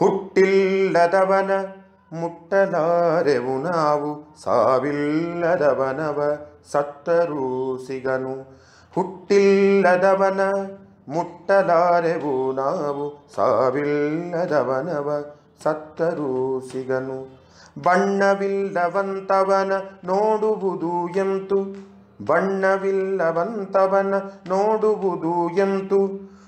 ಹುಟ್ಟಿಲ್ಲದವನ ಮುಟ್ಟಲಾರೆವು ನಾವು ಸಾವಿಲ್ಲದವನವ ಸತ್ತರೂ ಸಿಗನು ಹುಟ್ಟಿಲ್ಲದವನ ಮುಟ್ಟಲಾರೆವು ನಾವು ಸಾವಿಲ್ಲದವನವ ಸತ್ತರೂ ಸಿಗನು ಬಣ್ಣವಿಲ್ಲವಂತವನ ನೋಡುವುದು ಎಂತು ಬಣ್ಣವಿಲ್ಲವಂತವನ ನೋಡುವುದು ಎಂತು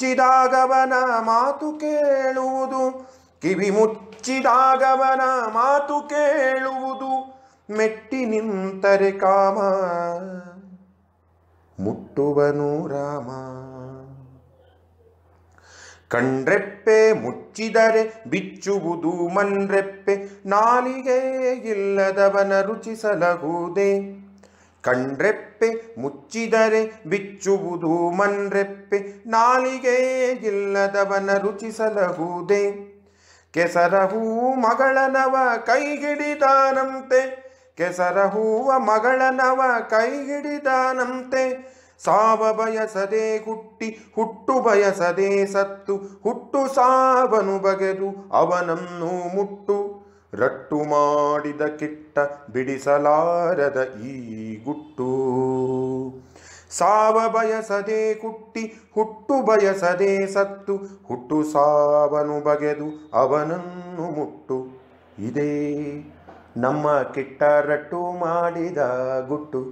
ಮುಚ್ಚಿದಾಗವನ ಮಾತು ಕೇಳುವುದು ಕಿವಿ ಮುಚ್ಚಿದಾಗವನ ಮಾತು ಕೇಳುವುದು ಮೆಟ್ಟಿ ನಿಂತರೆ ಕಾಮ ಮುಟ್ಟುವನು ರಾಮ ಕಣ್ರೆಪ್ಪೆ ಮುಚ್ಚಿದರೆ ಬಿಚ್ಚುವುದು ಮನ್ರೆಪ್ಪೆ ನಾಲಿಗೆ ಇಲ್ಲದವನ ರುಚಿಸಲಗುವುದೇ ಕಣ್ರೆಪ್ಪೆ ಮುಚ್ಚಿದರೆ ಬಿಚ್ಚುವುದು ಮನ್ರೆಪ್ಪೆ ನಾಲಿಗೆ ಇಲ್ಲದವನ ರುಚಿಸಲಹುದೇ ಕೆಸರಹೂ ಮಗಳನವ ಕೈಗಿಡಿದಾನಂತೆ ಹೂವ ಮಗಳನವ ಕೈಗಿಡಿದಾನಂತೆ ಸಾವ ಬಯಸದೆ ಹುಟ್ಟಿ ಹುಟ್ಟು ಬಯಸದೆ ಸತ್ತು ಹುಟ್ಟು ಸಾವನು ಬಗೆದು ಅವನನ್ನು ಮುಟ್ಟು ರಟ್ಟು ಮಾಡಿದ ಕಿಟ್ಟ ಬಿಡಿಸಲಾರದ ಈ ಗುಟ್ಟು ಸಾವ ಬಯಸದೆ ಕುಟ್ಟಿ ಹುಟ್ಟು ಬಯಸದೆ ಸತ್ತು ಹುಟ್ಟು ಸಾವನು ಬಗೆದು ಅವನನ್ನು ಮುಟ್ಟು ಇದೇ ನಮ್ಮ ಕಿಟ್ಟ ರಟ್ಟು ಮಾಡಿದ ಗುಟ್ಟು